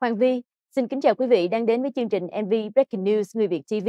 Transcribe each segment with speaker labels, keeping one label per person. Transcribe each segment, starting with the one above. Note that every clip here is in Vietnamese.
Speaker 1: Hoàng Vi. Xin kính chào quý vị đang đến với chương trình MV Breaking News Người Việt TV.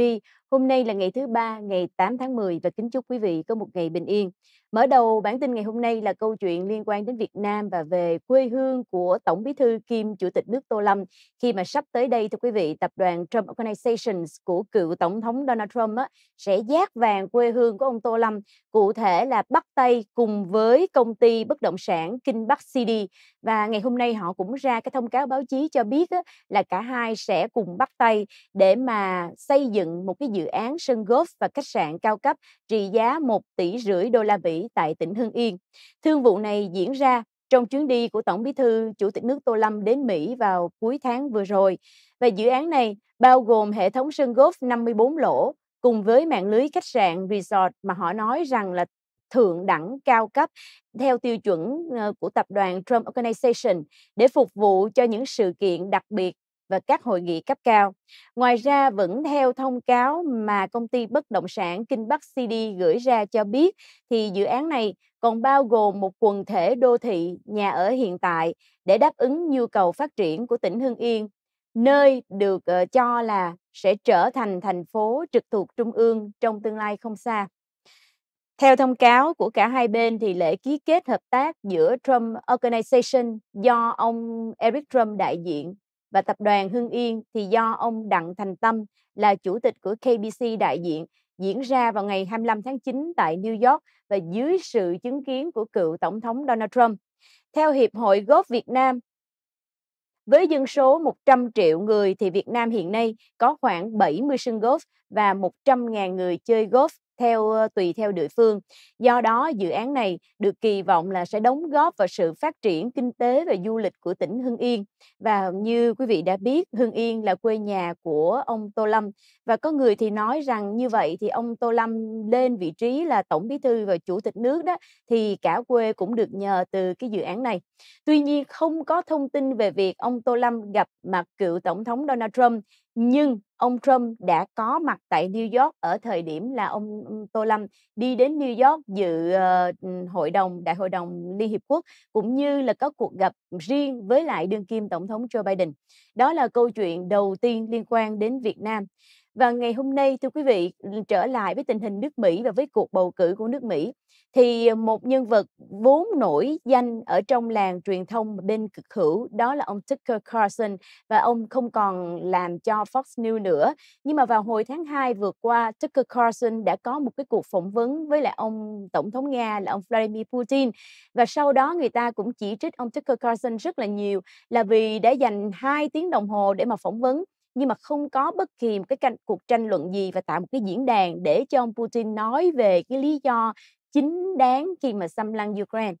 Speaker 1: Hôm nay là ngày thứ ba, ngày 8 tháng 10 và kính chúc quý vị có một ngày bình yên. Mở đầu bản tin ngày hôm nay là câu chuyện liên quan đến Việt Nam và về quê hương của Tổng Bí thư Kim Chủ tịch nước Tô Lâm khi mà sắp tới đây thưa quý vị, tập đoàn Trump Organizations của cựu Tổng thống Donald Trump á, sẽ giác vàng quê hương của ông Tô Lâm, cụ thể là bắt tay cùng với công ty bất động sản Kinh Bắc City và ngày hôm nay họ cũng ra cái thông cáo báo chí cho biết là cả hai sẽ cùng bắt tay để mà xây dựng một cái dự án sân golf và khách sạn cao cấp trị giá 1 tỷ rưỡi đô la Mỹ tại tỉnh Hưng Yên. Thương vụ này diễn ra trong chuyến đi của Tổng Bí thư Chủ tịch nước Tô Lâm đến Mỹ vào cuối tháng vừa rồi. Và dự án này bao gồm hệ thống sân golf 54 lỗ cùng với mạng lưới khách sạn resort mà họ nói rằng là thượng đẳng cao cấp theo tiêu chuẩn ờ, của tập đoàn Trump Organization để phục vụ cho những sự kiện đặc biệt và các hội nghị cấp cao. Ngoài ra, vẫn theo thông cáo mà công ty bất động sản Kinh Bắc CD gửi ra cho biết, thì dự án này còn bao gồm một quần thể đô thị nhà ở hiện tại để đáp ứng nhu cầu phát triển của tỉnh Hưng Yên, nơi được ờ, cho là sẽ trở thành thành phố trực thuộc trung ương trong tương lai không xa. Theo thông cáo của cả hai bên thì lễ ký kết hợp tác giữa Trump Organization do ông Eric Trump đại diện và tập đoàn Hưng Yên thì do ông Đặng Thành Tâm là chủ tịch của KBC đại diện diễn ra vào ngày 25 tháng 9 tại New York và dưới sự chứng kiến của cựu Tổng thống Donald Trump. Theo Hiệp hội Golf Việt Nam, với dân số 100 triệu người thì Việt Nam hiện nay có khoảng 70 sân golf và 100.000 người chơi golf theo tùy theo địa phương. Do đó, dự án này được kỳ vọng là sẽ đóng góp vào sự phát triển kinh tế và du lịch của tỉnh Hưng Yên. Và như quý vị đã biết, Hưng Yên là quê nhà của ông Tô Lâm và có người thì nói rằng như vậy thì ông Tô Lâm lên vị trí là tổng bí thư và chủ tịch nước đó thì cả quê cũng được nhờ từ cái dự án này. Tuy nhiên không có thông tin về việc ông Tô Lâm gặp mặt cựu tổng thống Donald Trump nhưng ông Trump đã có mặt tại New York ở thời điểm là ông ừ, Tô Lâm đi đến New York dự ờ, ừ, hội đồng đại hội đồng Liên hiệp quốc cũng như là có cuộc gặp riêng với lại đương kim tổng thống Joe Biden. Đó là câu chuyện đầu tiên liên quan đến Việt Nam. Và ngày hôm nay thưa quý vị trở lại với tình hình nước Mỹ và với cuộc bầu cử của nước Mỹ thì ờ, một nhân vật vốn nổi danh ở trong làng truyền thông bên cực hữu đó là ông Tucker Carlson và ông không còn làm cho Fox News nữa. Nhưng mà vào hồi tháng 2 vừa qua Tucker Carlson đã có một cái cuộc phỏng vấn với lại ông tổng thống Nga là ông Vladimir Putin và sau đó người ta cũng chỉ trích ông Tucker Carlson rất là nhiều là vì đã dành 2 tiếng đồng hồ để mà phỏng vấn nhưng mà không có bất kỳ một cái canh, cuộc tranh luận gì và tạo một cái diễn đàn để cho ông Putin nói về cái lý do chính đáng khi mà xâm lăng Ukraine.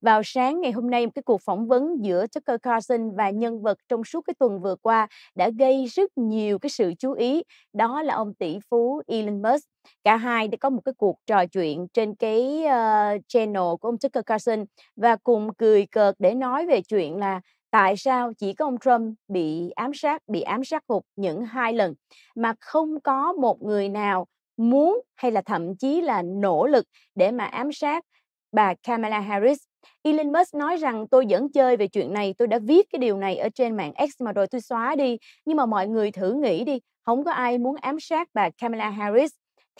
Speaker 1: Vào sáng ngày hôm nay, một cái cuộc phỏng vấn giữa Tucker Carlson và nhân vật trong suốt cái tuần vừa qua đã gây rất nhiều cái sự chú ý. Đó là ông tỷ phú Elon Musk. Cả hai đã có một cái cuộc trò chuyện trên cái uh, channel của ông Tucker Carlson và cùng cười cợt để nói về chuyện là tại sao chỉ có ông Trump bị ám sát, bị ám sát hụt những hai lần mà không có một người nào muốn hay là thậm chí là nỗ lực để mà ám sát bà Kamala Harris. Elon Musk nói rằng tôi vẫn chơi về chuyện này, tôi đã viết cái điều này ở trên mạng X mà rồi tôi xóa đi. Nhưng mà mọi người thử nghĩ đi, không có ai muốn ám sát bà Kamala Harris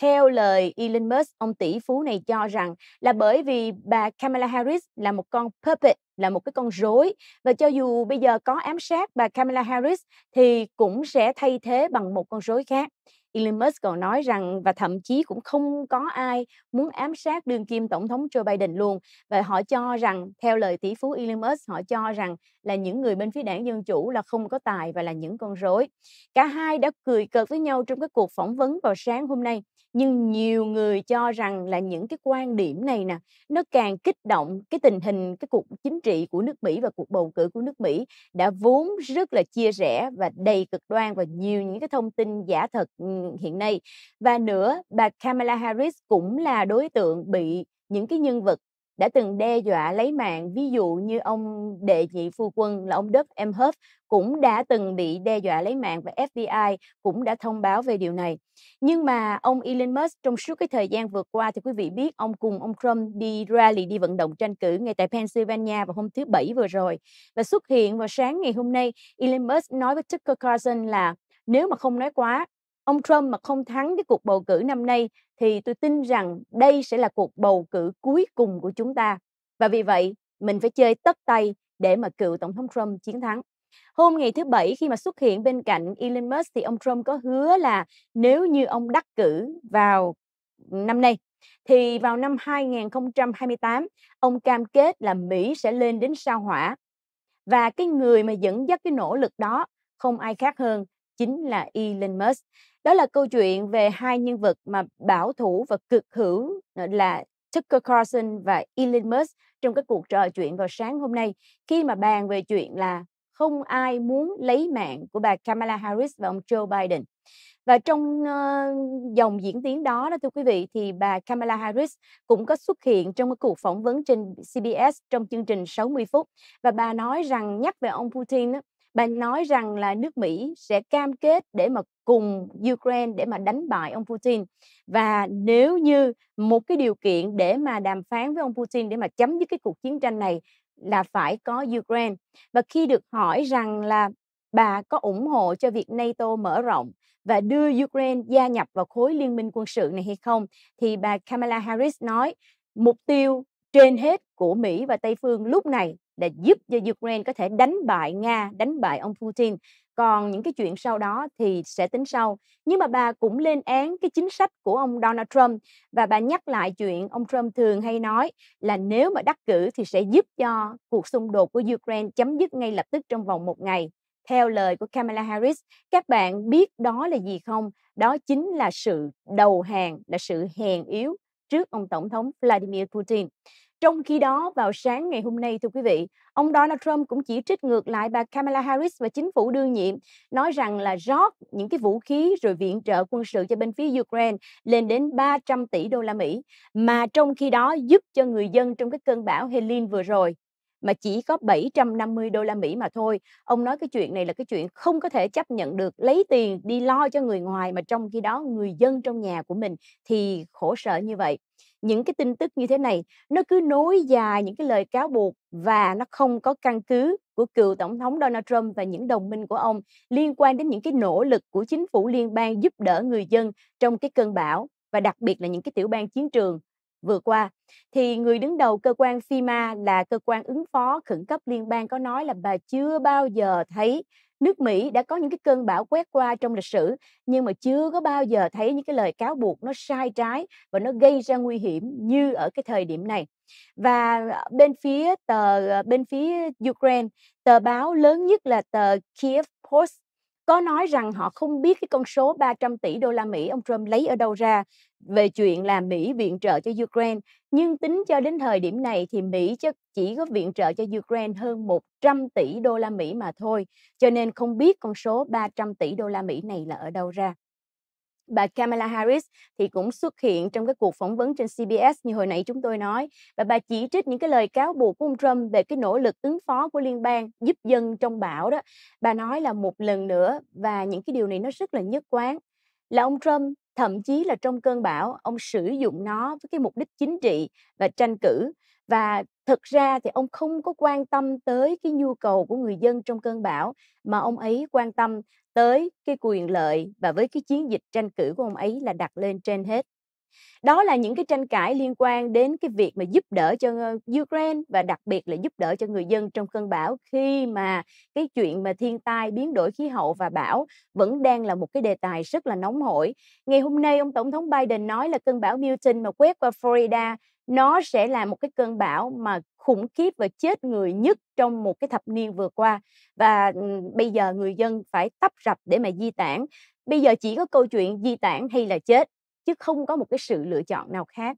Speaker 1: theo lời Elon Musk, ông tỷ phú này cho rằng là bởi vì bà Kamala Harris là một con puppet, là một cái con rối và cho dù bây giờ có ám sát bà Kamala Harris thì cũng sẽ thay thế bằng một con rối khác. Elon Musk còn nói rằng và thậm chí cũng không có ai muốn ám sát đương kim tổng thống Joe Biden luôn và họ cho rằng theo lời tỷ phú Elon Musk họ cho rằng là những người bên phía đảng dân chủ là không có tài và là những con rối. Cả hai đã cười cợt với nhau trong các cuộc phỏng vấn vào sáng hôm nay nhưng nhiều người cho rằng là những cái quan điểm này nè nó càng kích động cái tình hình cái cuộc chính trị của nước Mỹ và cuộc bầu cử của nước Mỹ đã vốn rất là chia rẽ và đầy cực đoan và nhiều những cái thông tin giả thật ừ, hiện nay và nữa bà Kamala Harris cũng là đối tượng bị những cái nhân vật đã từng đe dọa lấy mạng ví dụ như ông đệ nhị phu quân là ông Doug M. Huff cũng đã từng bị đe dọa lấy mạng và FBI cũng đã thông báo về điều này nhưng mà ông Elon Musk trong suốt cái thời gian vừa qua thì quý vị biết ông cùng ông Trump đi rally đi vận động tranh cử ngay tại Pennsylvania vào hôm thứ bảy vừa rồi và xuất hiện vào sáng ngày hôm nay Elon Musk nói với Tucker Carlson là nếu mà không nói quá ông Trump mà không thắng cái cuộc bầu cử năm nay thì tôi tin rằng đây sẽ là cuộc bầu cử cuối cùng của chúng ta. Và vì vậy, mình phải chơi tất tay để mà cựu tổng thống Trump chiến thắng. Hôm ngày thứ Bảy khi mà xuất hiện bên cạnh Elon Musk thì ông Trump có hứa là nếu như ông đắc cử vào năm nay thì vào năm 2028 ông cam kết là Mỹ sẽ lên đến sao hỏa. Và cái người mà dẫn dắt cái nỗ lực đó không ai khác hơn chính là Elon Musk. Đó là câu chuyện về hai nhân vật mà bảo thủ và cực hữu ờ, là Tucker Carlson và Elon Musk trong các cuộc trò chuyện vào sáng hôm nay khi mà bàn về chuyện là không ai muốn lấy mạng của bà Kamala Harris và ông Joe Biden. Và trong uh, dòng diễn tiến đó đó thưa quý vị thì bà Kamala Harris cũng có xuất hiện trong một cuộc phỏng vấn trên CBS trong chương trình 60 phút và bà nói rằng nhắc về ông Putin đó, bà nói rằng là nước Mỹ sẽ cam kết để mà cùng Ukraine để mà đánh bại ông Putin và nếu như một cái điều kiện để mà đàm phán với ông Putin để mà chấm dứt cái cuộc chiến tranh này là phải có Ukraine và khi được hỏi rằng là bà có ủng hộ cho việc NATO mở rộng và đưa Ukraine gia nhập vào khối liên minh quân sự này hay không thì bà Kamala Harris nói mục tiêu trên hết của Mỹ và Tây phương lúc này để giúp cho Ukraine có thể đánh bại Nga, đánh bại ông Putin. Còn những cái chuyện sau đó thì sẽ tính sau. Nhưng mà bà cũng lên án cái chính sách của ông Donald Trump và bà nhắc lại chuyện ông Trump thường hay nói là nếu mà đắc cử thì sẽ giúp cho cuộc xung đột của Ukraine chấm dứt ngay lập tức trong vòng một ngày. Theo lời của Kamala Harris, các bạn biết đó là gì không? Đó chính là sự đầu hàng, là sự hèn yếu trước ông Tổng thống Vladimir Putin. Trong khi đó, vào sáng ngày hôm nay, thưa quý vị, ông Donald Trump cũng chỉ trích ngược lại bà Kamala Harris và chính phủ đương nhiệm, nói rằng là rót những cái vũ khí rồi viện trợ quân sự cho bên phía Ukraine lên đến 300 tỷ đô la Mỹ, mà trong khi đó giúp cho người dân trong cái cơn bão Helene vừa rồi mà chỉ có 750 đô la Mỹ mà thôi. Ông nói cái chuyện này là cái chuyện không có thể chấp nhận được, lấy tiền đi lo cho người ngoài mà trong khi đó người dân trong nhà của mình thì khổ sở như vậy những cái tin tức như thế này nó cứ nối dài những cái lời cáo buộc và nó không có căn cứ của cựu tổng thống Donald Trump và những đồng minh của ông liên quan đến những cái nỗ lực của chính phủ liên bang giúp đỡ người dân trong cái cơn bão và đặc biệt là những cái tiểu bang chiến trường vừa qua thì người đứng đầu cơ quan FEMA là cơ quan ứng phó khẩn cấp liên bang có nói là bà chưa bao giờ thấy nước Mỹ đã có những cái cơn bão quét qua trong lịch sử nhưng mà chưa có bao giờ thấy những cái lời cáo buộc nó sai trái và nó gây ra nguy hiểm như ở cái thời điểm này và ờ, bên phía tờ ờ, bên phía Ukraine tờ báo lớn nhất là tờ Kiev Post có nói rằng họ không biết cái con số 300 tỷ đô la Mỹ ông Trump lấy ở đâu ra về chuyện là Mỹ viện trợ cho Ukraine. Nhưng tính cho đến thời điểm này thì Mỹ chỉ có viện trợ cho Ukraine hơn 100 tỷ đô la Mỹ mà thôi. Cho nên không biết con số 300 tỷ đô la Mỹ này là ở đâu ra bà Kamala Harris thì cũng xuất hiện trong cái cuộc phỏng vấn trên CBS như hồi nãy chúng tôi nói và bà chỉ trích những cái lời cáo buộc của ông Trump về cái nỗ lực ứng phó của liên bang giúp dân trong bão đó. Bà nói là một lần nữa và những cái điều này nó rất là nhất quán là ông Trump thậm chí là trong cơn bão ông sử dụng nó với cái mục đích chính trị và tranh cử và thực ra thì ông không có quan tâm tới cái nhu cầu của người dân trong cơn bão mà ông ấy quan tâm tới cái quyền lợi và với cái chiến dịch tranh cử của ông ấy là đặt lên trên hết đó là những cái tranh cãi liên quan đến cái việc mà giúp đỡ cho ờ, Ukraine và đặc biệt là giúp đỡ cho người dân trong cơn bão khi mà cái chuyện mà thiên tai biến đổi khí hậu và bão vẫn đang là một cái đề tài rất là nóng hổi. Ngày hôm nay ông tổng thống Biden nói là cơn bão Milton mà quét qua Florida nó sẽ là một cái cơn bão mà khủng khiếp và chết người nhất trong một cái thập niên vừa qua và bây giờ người dân phải tấp rập để mà di tản bây giờ chỉ có câu chuyện di tản hay là chết chứ không có một cái sự lựa chọn nào khác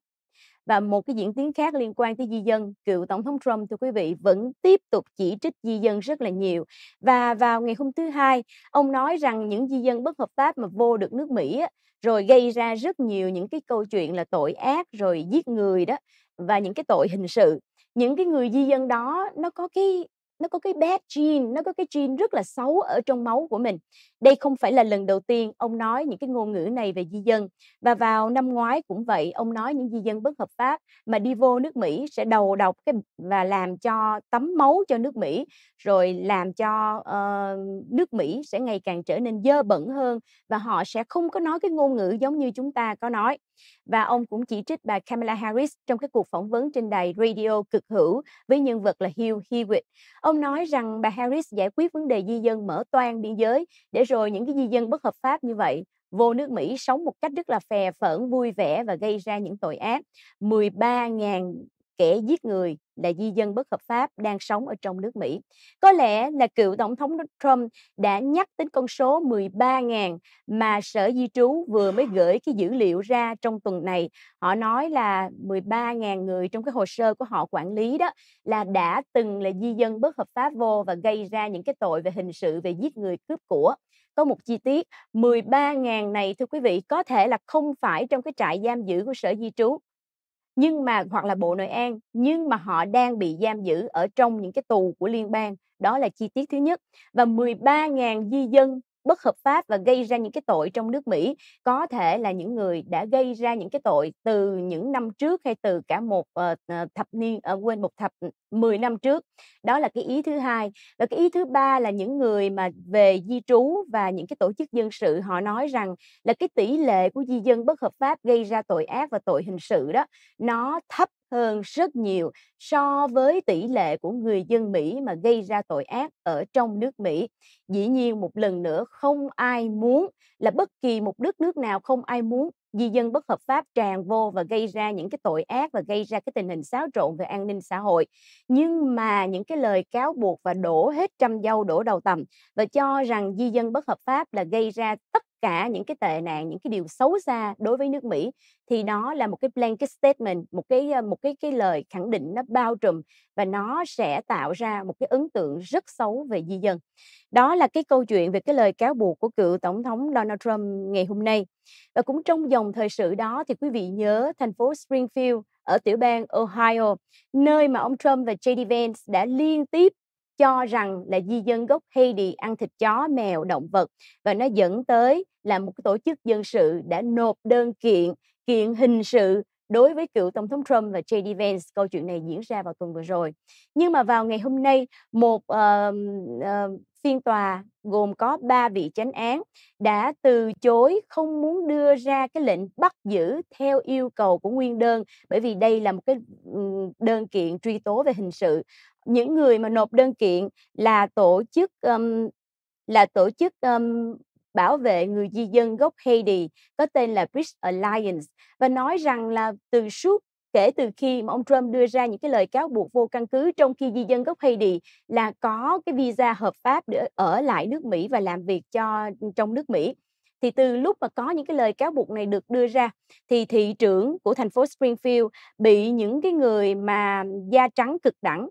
Speaker 1: và một cái diễn tiến khác liên quan tới di dân, cựu Tổng thống Trump thưa quý vị vẫn tiếp tục chỉ trích di dân rất là nhiều. Và vào ngày hôm thứ Hai, ông nói rằng những di dân bất hợp pháp mà vô được nước Mỹ rồi gây ra rất nhiều những cái câu chuyện là tội ác rồi giết người đó và những cái tội hình sự những cái người di dân đó nó có cái nó có cái bad gene nó có cái gene rất là xấu ở trong máu của mình đây không phải là lần đầu tiên ông nói những cái ngôn ngữ này về di dân và vào năm ngoái cũng vậy ông nói những di dân bất hợp pháp mà đi vô nước mỹ sẽ đầu độc cái và làm cho tắm máu cho nước mỹ rồi làm cho uh, nước mỹ sẽ ngày càng trở nên dơ bẩn hơn và họ sẽ không có nói cái ngôn ngữ giống như chúng ta có nói và ông cũng chỉ trích bà Kamala Harris trong các cuộc phỏng vấn trên đài radio cực hữu với nhân vật là Hugh Hewitt. Ông nói rằng bà Harris giải quyết vấn đề di dân mở toan biên giới để rồi những cái di dân bất hợp pháp như vậy vô nước Mỹ sống một cách rất là phè phởn vui vẻ và gây ra những tội ác. 13.000 kẻ giết người là di dân bất hợp pháp đang sống ở trong nước Mỹ. Có lẽ là cựu Tổng thống Trump đã nhắc đến con số 13.000 mà Sở Di trú vừa mới gửi cái dữ liệu ra trong tuần này. Họ nói là 13.000 người trong cái hồ sơ của họ quản lý đó là đã từng là di dân bất hợp pháp vô và gây ra những cái tội về hình sự, về giết người, cướp của có một chi tiết 13.000 này thưa quý vị có thể là không phải trong cái trại giam giữ của sở di trú nhưng mà hoặc là bộ nội an nhưng mà họ đang bị giam giữ ở trong những cái tù của liên bang đó là chi tiết thứ nhất và 13.000 di dân bất hợp pháp và gây ra những cái tội trong nước Mỹ có thể là những người đã gây ra những cái tội từ những năm trước hay từ cả một uh, thập niên uh, quên một thập 10 năm trước đó là cái ý thứ hai và cái ý thứ ba là những người mà về di trú và những cái tổ chức dân sự họ nói rằng là cái tỷ lệ của di dân bất hợp pháp gây ra tội ác và tội hình sự đó nó thấp hơn rất nhiều so với tỷ lệ của người dân Mỹ mà gây ra tội ác ở trong nước Mỹ. Dĩ nhiên một lần nữa không ai muốn là bất kỳ một đất nước nào không ai muốn di dân bất hợp pháp tràn vô và gây ra những cái tội ác và gây ra cái tình hình xáo trộn về an ninh xã hội. Nhưng mà những cái lời cáo buộc và đổ hết trăm dâu đổ đầu tầm và cho rằng di dân bất hợp pháp là gây ra tất cả những cái tệ nạn những cái điều xấu xa đối với nước Mỹ thì nó là một cái blanket statement một cái một cái cái lời khẳng định nó bao trùm và nó sẽ tạo ra một cái ấn tượng rất xấu về di dân đó là cái câu chuyện về cái lời cáo buộc của cựu tổng thống Donald Trump ngày hôm nay và cũng trong dòng thời sự đó thì quý vị nhớ thành phố Springfield ở tiểu bang Ohio nơi mà ông Trump và JD Vance đã liên tiếp cho rằng là di dân gốc Haiti ăn thịt chó, mèo, động vật và nó dẫn tới là một cái tổ chức dân sự đã nộp đơn kiện kiện hình sự đối với cựu tổng thống Trump và JD Vance. Câu chuyện này diễn ra vào tuần vừa rồi. Nhưng mà vào ngày hôm nay, một uh, uh, phiên tòa gồm có ba vị chánh án đã từ chối không muốn đưa ra cái lệnh bắt giữ theo yêu cầu của nguyên đơn bởi vì đây là một cái đơn kiện truy tố về hình sự. Những người mà nộp đơn kiện là tổ chức um, là tổ chức um, bảo vệ người di dân gốc Haiti có tên là Bridge Alliance và nói rằng là từ suốt kể từ khi mà ông Trump đưa ra những cái lời cáo buộc vô căn cứ trong khi di dân gốc Haiti là có cái visa hợp pháp để ở lại nước Mỹ và làm việc cho trong nước Mỹ thì từ lúc mà có những cái lời cáo buộc này được đưa ra thì thị trưởng của thành phố Springfield bị những cái người mà da trắng cực đẳng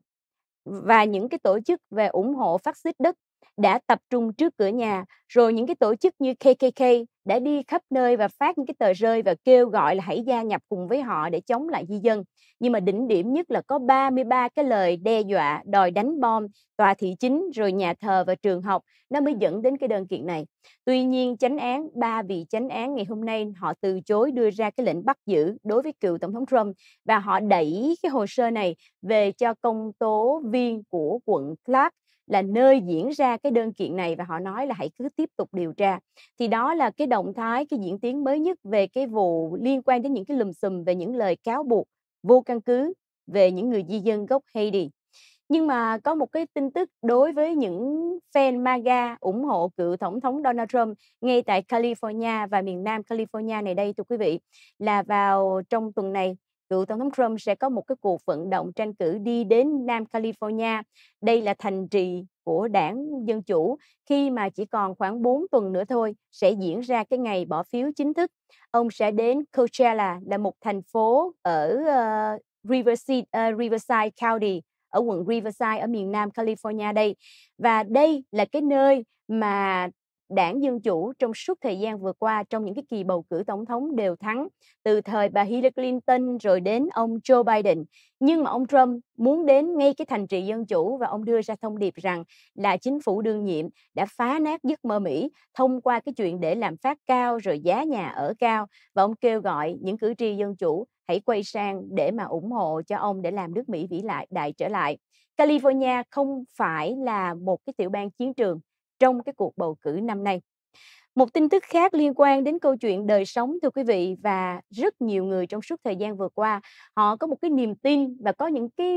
Speaker 1: và những cái tổ chức về ủng hộ phát xít Đức đã tập trung trước cửa nhà rồi những cái tổ chức như KKK đã đi khắp nơi và phát những cái tờ rơi và kêu gọi là hãy gia nhập cùng với họ để chống lại di dân. Nhưng mà đỉnh điểm nhất là có 33 cái lời đe dọa, đòi đánh bom, tòa thị chính, rồi nhà thờ và trường học, nó mới dẫn đến cái đơn kiện này. Tuy nhiên, chánh án, ba vị chánh án ngày hôm nay họ từ chối đưa ra cái lệnh bắt giữ đối với cựu Tổng thống Trump và họ đẩy cái hồ sơ này về cho công tố viên của quận Clark là nơi diễn ra cái đơn kiện này và họ nói là hãy cứ tiếp tục điều tra thì đó là cái động thái cái diễn tiến mới nhất về cái vụ liên quan đến những cái lùm xùm về những lời cáo buộc vô căn cứ về những người di dân gốc Haiti nhưng mà có một cái tin tức đối với những fan MAGA ủng hộ cựu tổng thống Donald Trump ngay tại California và miền Nam California này đây thưa quý vị là vào trong tuần này cựu tổng thống Trump sẽ có một cái cuộc vận động tranh cử đi đến Nam California. Đây là thành trì của đảng Dân Chủ khi mà chỉ còn khoảng 4 tuần nữa thôi sẽ diễn ra cái ngày bỏ phiếu chính thức. Ông sẽ đến Coachella là một thành phố ở uh, Riverside, uh, Riverside County ở quận Riverside ở miền Nam California đây. Và đây là cái nơi mà đảng Dân Chủ trong suốt thời gian vừa qua trong những cái kỳ bầu cử tổng thống đều thắng từ thời bà Hillary Clinton rồi đến ông Joe Biden nhưng mà ông Trump muốn đến ngay cái thành trì dân chủ và ông đưa ra thông điệp rằng là chính phủ đương nhiệm đã phá nát giấc mơ Mỹ thông qua cái chuyện để làm phát cao rồi giá nhà ở cao và ông kêu gọi những cử tri dân chủ hãy quay sang để mà ủng hộ cho ông để làm nước Mỹ vĩ lại đại trở lại. California không phải là một cái tiểu bang chiến trường trong cái cuộc bầu cử năm nay một tin tức khác liên quan đến câu chuyện đời sống thưa quý vị và rất nhiều người trong suốt thời gian vừa qua họ có một cái niềm tin và có những cái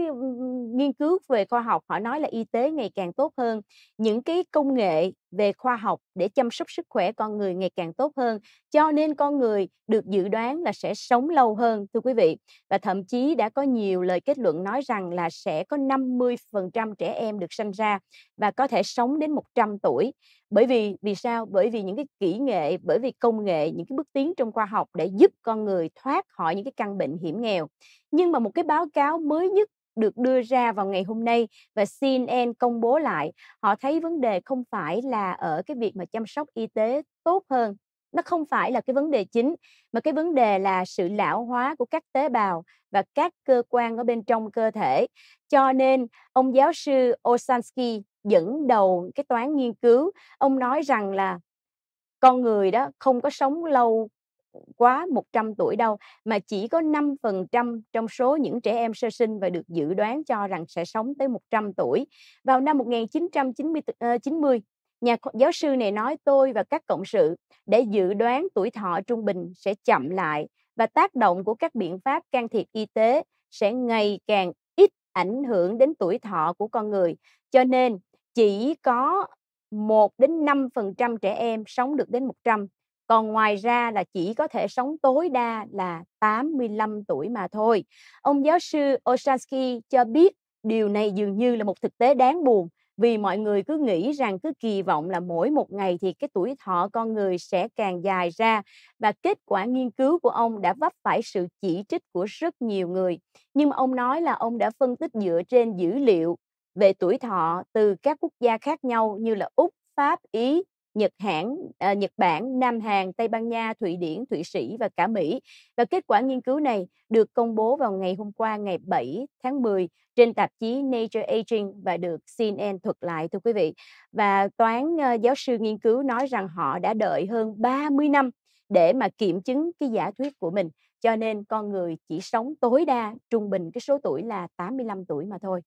Speaker 1: nghiên cứu về khoa học họ nói là y tế ngày càng tốt hơn, những cái công nghệ về khoa học để chăm sóc sức khỏe con người ngày càng tốt hơn, cho nên con người được dự đoán là sẽ sống lâu hơn thưa quý vị và thậm chí đã có nhiều lời kết luận nói rằng là sẽ có 50% trẻ em được sinh ra và có thể sống đến 100 tuổi. Bởi vì vì sao? Bởi vì những cái kỹ nghệ bởi vì công nghệ những cái bước tiến trong khoa học để giúp con người thoát khỏi những cái căn bệnh hiểm nghèo nhưng mà một cái báo cáo mới nhất được đưa ra vào ngày hôm nay và CNN công bố lại họ thấy vấn đề không phải là ở cái việc mà chăm sóc y tế tốt hơn nó không phải là cái vấn đề chính mà cái vấn đề là sự lão hóa của các tế bào và các cơ quan ở bên trong cơ thể cho nên ông giáo sư Osansky dẫn đầu cái toán nghiên cứu ông nói rằng là con người đó không có sống lâu quá 100 tuổi đâu mà chỉ có 5% trong số những trẻ em sơ sinh và được dự đoán cho rằng sẽ sống tới 100 tuổi. Vào năm 1990, ờ, nhà giáo sư này nói tôi và các cộng sự để dự đoán tuổi thọ trung bình sẽ chậm lại và tác động của các biện pháp can thiệp y tế sẽ ngày càng ít ảnh hưởng đến tuổi thọ của con người. Cho nên chỉ có 1 đến 5% trẻ em sống được đến 100. Còn ngoài ra là chỉ có thể sống tối đa là 85 tuổi mà thôi. Ông giáo sư Osansky cho biết điều này dường như là một thực tế đáng buồn vì mọi người cứ nghĩ rằng cứ kỳ vọng là mỗi một ngày thì cái tuổi thọ con người sẽ càng dài ra và kết quả nghiên cứu của ông đã vấp phải sự chỉ trích của rất nhiều người nhưng ông nói là ông đã phân tích dựa trên dữ liệu về tuổi thọ từ các quốc gia khác nhau như là Úc, Pháp, Ý, Nhật Hãn, à, Nhật Bản, Nam Hàn, Tây Ban Nha, Thụy Điển, Thụy Sĩ và cả Mỹ. Và kết quả nghiên cứu này được công bố vào ngày hôm qua ngày 7 tháng 10 trên tạp chí Nature Aging và được CNN thuật lại thưa quý vị. Và toán uh, giáo sư nghiên cứu nói rằng họ đã đợi hơn 30 năm để mà kiểm chứng cái giả thuyết của mình. Cho nên con người chỉ sống tối đa trung bình cái số tuổi là 85 tuổi mà thôi.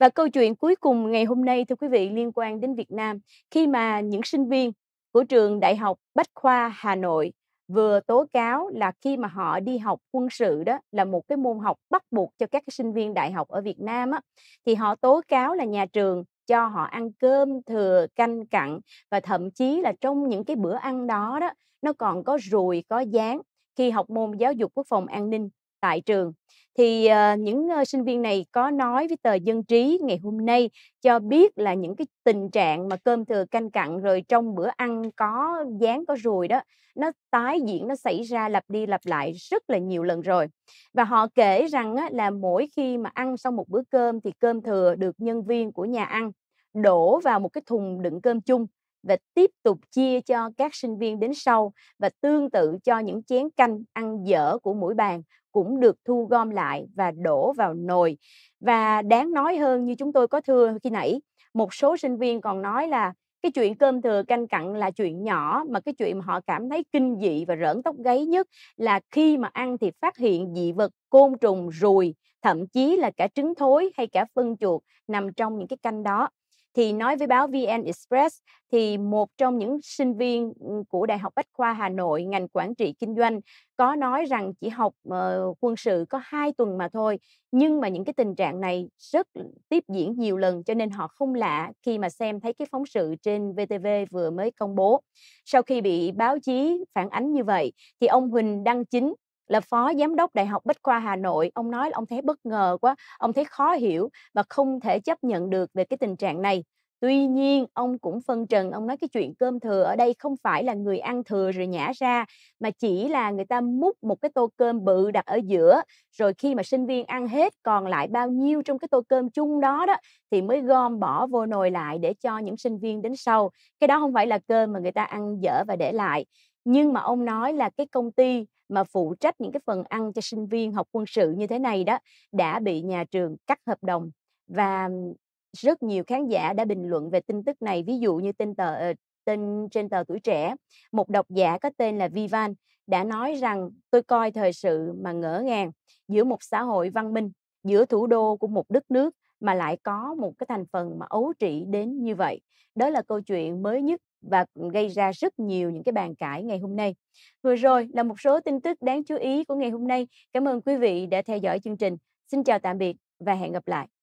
Speaker 1: Và câu chuyện cuối cùng ngày hôm nay thưa quý vị liên quan đến Việt Nam khi mà những sinh viên của trường Đại học Bách khoa Hà Nội vừa tố cáo là khi mà họ đi học quân sự đó là một cái môn học bắt buộc cho các cái sinh viên đại học ở Việt Nam á thì họ tố cáo là nhà trường cho họ ăn cơm thừa canh cặn và thậm chí là trong những cái bữa ăn đó đó nó còn có ruồi có dán khi học môn giáo dục quốc phòng an ninh tại trường thì uh, những uh, sinh viên này có nói với tờ dân trí ngày hôm nay cho biết là những cái tình trạng mà cơm thừa canh cặn rồi trong bữa ăn có dán có ruồi đó nó tái diễn nó xảy ra lặp đi lặp lại rất là nhiều lần rồi và họ kể rằng á, là mỗi khi mà ăn xong một bữa cơm thì cơm thừa được nhân viên của nhà ăn đổ vào một cái thùng đựng cơm chung và tiếp tục chia cho các sinh viên đến sau và tương tự cho những chén canh ăn dở của mỗi bàn cũng được thu gom lại và đổ vào nồi và đáng nói hơn như chúng tôi có thưa khi nãy một số sinh viên còn nói là cái chuyện cơm thừa canh cặn là chuyện nhỏ mà cái chuyện mà họ cảm thấy kinh dị và rỡn tóc gáy nhất là khi mà ăn thì phát hiện dị vật côn trùng ruồi thậm chí là cả trứng thối hay cả phân chuột nằm trong những cái canh đó thì nói với báo VN Express thì một trong những sinh viên ừ, của Đại học Bách khoa Hà Nội ngành quản trị kinh doanh có nói rằng chỉ học uh, quân sự có 2 tuần mà thôi nhưng mà những cái tình trạng này rất tiếp diễn nhiều lần cho nên họ không lạ khi mà xem thấy cái phóng sự trên VTV vừa mới công bố. Sau khi bị báo chí phản ánh như vậy thì ông Huỳnh Đăng Chính là phó giám đốc đại học bách khoa hà nội ông nói là ông thấy bất ngờ quá ông thấy khó hiểu và không thể chấp nhận được về cái tình trạng này tuy nhiên ông cũng phân trần ông nói cái chuyện cơm thừa ở đây không phải là người ăn thừa rồi nhả ra mà chỉ là người ta múc một cái tô cơm bự đặt ở giữa rồi khi mà sinh viên ăn hết còn lại bao nhiêu trong cái tô cơm chung đó đó thì mới gom bỏ vô nồi lại để cho những sinh viên đến sau cái đó không phải là cơm mà người ta ăn dở và để lại nhưng mà ông nói là cái công ty mà phụ trách những cái phần ăn cho sinh viên học quân sự như thế này đó đã bị nhà trường cắt hợp đồng và rất nhiều khán giả đã bình luận về tin tức này ví dụ như tin tờ ờ, tên trên tờ tuổi trẻ một độc giả có tên là Vivan đã nói rằng tôi coi thời sự mà ngỡ ngàng giữa một xã hội văn minh giữa thủ đô của một đất nước mà lại có một cái thành phần mà ấu trĩ đến như vậy đó là câu chuyện mới nhất và gây ra rất nhiều những cái bàn cãi ngày hôm nay. Vừa rồi là một số tin tức đáng chú ý của ngày hôm nay. Cảm ơn quý vị đã theo dõi chương trình. Xin chào tạm biệt và hẹn gặp lại.